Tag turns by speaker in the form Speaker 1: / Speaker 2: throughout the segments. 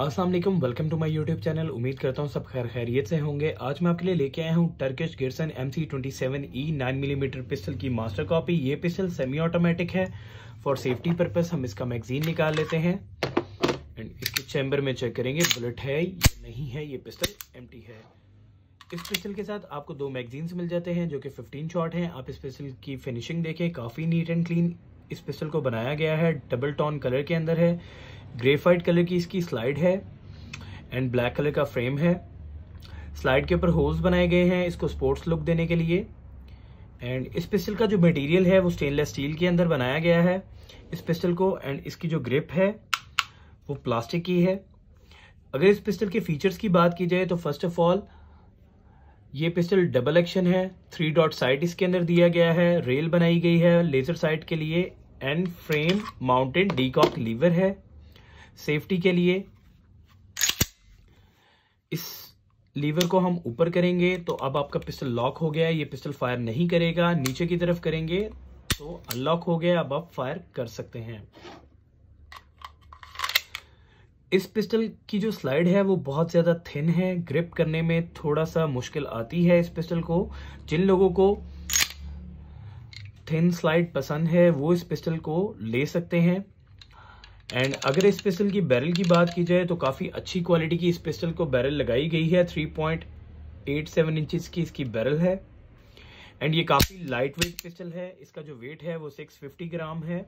Speaker 1: Aslam welcome to my YouTube channel उम्मीद करता हूँ सब खैर खैरियत से होंगे आज मैं आपके लिए लेके आया हूँ Turkish Girsan M C twenty seven E nine millimetre pistol की मास्टर कॉपी ये पिस्टल सेमी ऑटोमेटिक है फॉर सेफ्टी पर्पस हम इसका मैगजीन निकाल लेते हैं एंड इसके चैम्बर में चेक करेंगे बुलेट है ये नहीं है ये पिस्टल एम है इस पिस्टल के साथ आपको दो मैगजीन्स मिल जाते हैं जो कि फिफ्टीन शॉट हैं आप इस पिस्टल की फिनिशिंग देखें काफ़ी नीट एंड क्लीन इस पिस्टल को बनाया गया है डबल टॉन कलर के अंदर है ग्रेफाइट कलर की इसकी स्लाइड है एंड ब्लैक कलर का फ्रेम है स्लाइड के ऊपर होल्स बनाए गए हैं इसको स्पोर्ट्स लुक देने के लिए एंड इस पिस्टल का जो मटेरियल है वो स्टेनलेस स्टील के अंदर बनाया गया है इस पिस्टल को एंड इसकी जो ग्रिप है वो प्लास्टिक की है अगर इस पिस्टल के फीचर्स की बात की जाए तो फर्स्ट ऑफ ऑल ये पिस्टल डबल एक्शन है थ्री डॉट साइट इसके अंदर दिया गया है रेल बनाई गई है लेजर साइट के लिए and frame mounted decock lever है सेफ्टी के लिए इस लीवर को हम ऊपर करेंगे तो अब आपका पिस्टल लॉक हो गया है ये पिस्टल फायर नहीं करेगा नीचे की तरफ करेंगे तो अनलॉक हो गया अब आप फायर कर सकते हैं इस पिस्टल की जो स्लाइड है वो बहुत ज़्यादा थिन है ग्रिप करने में थोड़ा सा मुश्किल आती है इस पिस्टल को जिन लोगों को थिन स्लाइड पसंद है वो इस पिस्टल को ले सकते हैं एंड अगर इस पिस्टल की बैरल की बात की जाए तो काफ़ी अच्छी क्वालिटी की इस पिस्टल को बैरल लगाई गई है 3.87 इंचेस की इसकी बैरल है एंड ये काफ़ी लाइट वेट पिस्टल है इसका जो वेट है वो 650 ग्राम है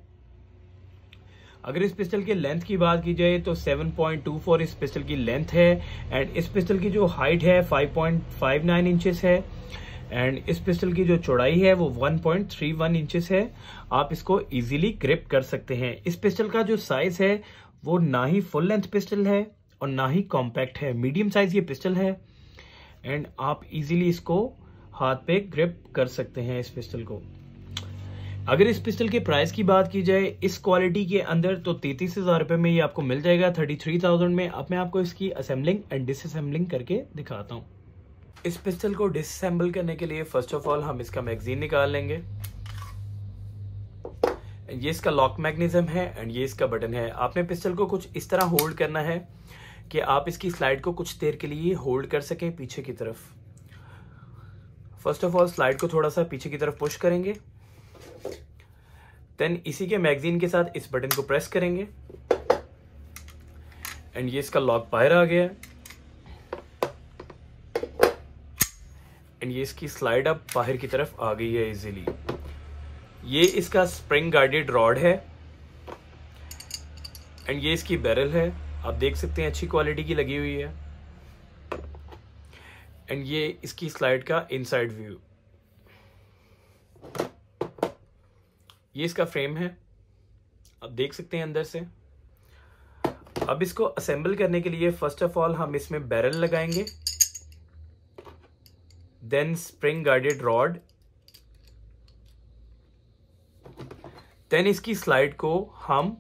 Speaker 1: अगर इस पिस्टल के लेंथ की बात की जाए तो 7.24 इस पिस्टल की लेंथ है एंड इस पिस्टल की जो हाइट है 5.59 इंचज है एंड इस पिस्टल की जो चौड़ाई है वो 1.31 पॉइंट इंचेस है आप इसको इजीली ग्रिप कर सकते हैं इस पिस्टल का जो साइज है वो ना ही फुल लेंथ पिस्टल है और ना ही कॉम्पैक्ट है मीडियम साइज ये पिस्टल है एंड आप इजीली इसको हाथ पे ग्रिप कर सकते हैं इस पिस्टल को अगर इस पिस्टल के प्राइस की बात की जाए इस क्वालिटी के अंदर तो तैतीस हजार रुपये में ये आपको मिल जाएगा थर्टी थ्री थाउजेंड में अब मैं आपको इसकी असेंबलिंग एंड डिसअसेंबलिंग करके दिखाता हूँ इस पिस्टल को डिसम्बल करने के लिए फर्स्ट ऑफ ऑल हम इसका मैगजीन निकाल लेंगे ये इसका लॉक मैगनिज्म है एंड ये इसका बटन है आपने पिस्टल को कुछ इस तरह होल्ड करना है कि आप इसकी स्लाइड को कुछ देर के लिए होल्ड कर सकें पीछे की तरफ फर्स्ट ऑफ ऑल स्लाइड को थोड़ा सा पीछे की तरफ पुश करेंगे देन इसी के मैगजीन के साथ इस बटन को प्रेस करेंगे एंड ये इसका लॉक बाहर आ गया एंड ये इसकी स्लाइड अब बाहर की तरफ आ गई है इजीली ये इसका स्प्रिंग गार्डेड रॉड है एंड ये इसकी बैरल है आप देख सकते हैं अच्छी क्वालिटी की लगी हुई है एंड ये इसकी स्लाइड का इनसाइड व्यू ये इसका फ्रेम है आप देख सकते हैं अंदर से अब इसको असेंबल करने के लिए फर्स्ट ऑफ ऑल हम इसमें बैरल लगाएंगे then spring guided rod then इसकी स्लाइड को हम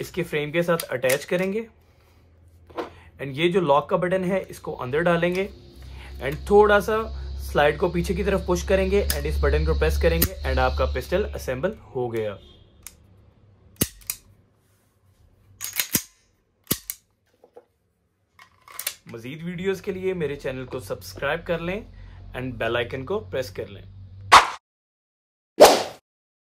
Speaker 1: इसके फ्रेम के साथ अटैच करेंगे एंड ये जो लॉक का बटन है इसको अंदर डालेंगे एंड थोड़ा सा स्लाइड को पीछे की तरफ पुश करेंगे एंड इस बटन को प्रेस करेंगे एंड आपका पिस्टल असेंबल हो गया मज़ीद वीडियोज़ के लिए मेरे चैनल को सब्सक्राइब कर लें एंड बेल आइकन को प्रेस कर लें